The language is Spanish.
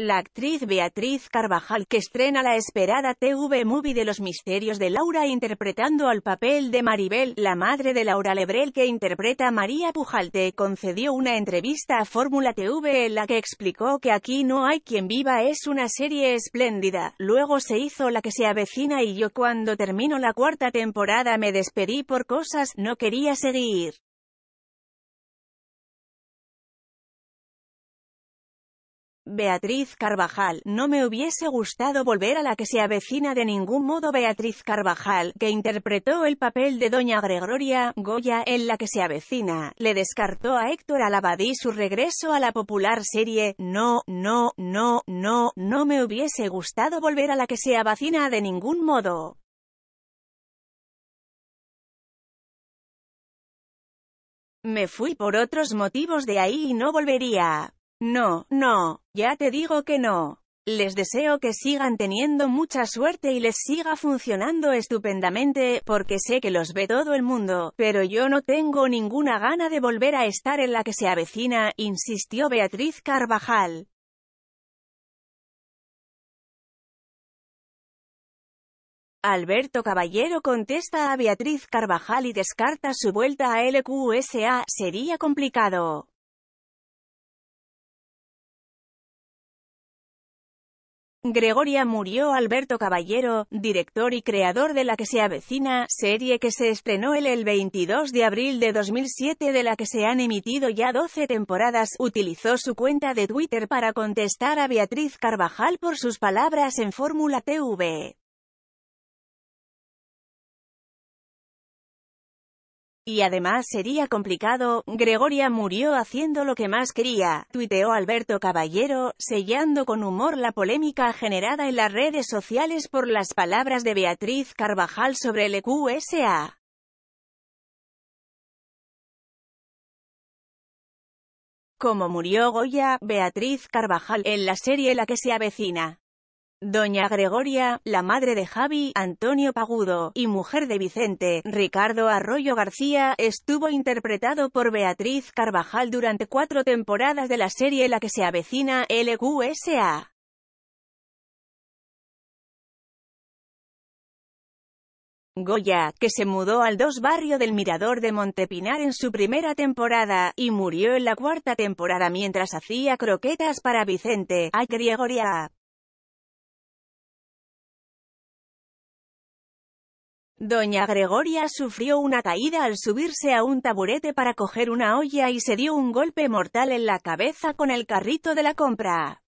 la actriz Beatriz Carvajal que estrena la esperada TV Movie de los misterios de Laura interpretando al papel de Maribel, la madre de Laura Lebrel que interpreta María Pujalte, concedió una entrevista a Fórmula TV en la que explicó que Aquí no hay quien viva es una serie espléndida, luego se hizo La que se avecina y yo cuando termino la cuarta temporada me despedí por cosas, no quería seguir. Beatriz Carvajal, no me hubiese gustado volver a la que se avecina de ningún modo Beatriz Carvajal, que interpretó el papel de Doña Gregoria, Goya, en la que se avecina, le descartó a Héctor Alabadí su regreso a la popular serie, no, no, no, no, no me hubiese gustado volver a la que se avecina de ningún modo. Me fui por otros motivos de ahí y no volvería. No, no, ya te digo que no. Les deseo que sigan teniendo mucha suerte y les siga funcionando estupendamente, porque sé que los ve todo el mundo, pero yo no tengo ninguna gana de volver a estar en la que se avecina, insistió Beatriz Carvajal. Alberto Caballero contesta a Beatriz Carvajal y descarta su vuelta a LQSA, sería complicado. Gregoria murió Alberto Caballero, director y creador de La que se avecina, serie que se estrenó el, 22 de abril de 2007 de la que se han emitido ya 12 temporadas, utilizó su cuenta de Twitter para contestar a Beatriz Carvajal por sus palabras en Fórmula TV. Y además sería complicado, Gregoria murió haciendo lo que más quería, tuiteó Alberto Caballero, sellando con humor la polémica generada en las redes sociales por las palabras de Beatriz Carvajal sobre el EQSA. Como murió Goya, Beatriz Carvajal, en la serie La que se avecina. Doña Gregoria, la madre de Javi, Antonio Pagudo, y mujer de Vicente, Ricardo Arroyo García, estuvo interpretado por Beatriz Carvajal durante cuatro temporadas de la serie La que se avecina, LQSA. Goya, que se mudó al dos barrio del Mirador de Montepinar en su primera temporada, y murió en la cuarta temporada mientras hacía croquetas para Vicente, a Gregoria. Doña Gregoria sufrió una caída al subirse a un taburete para coger una olla y se dio un golpe mortal en la cabeza con el carrito de la compra.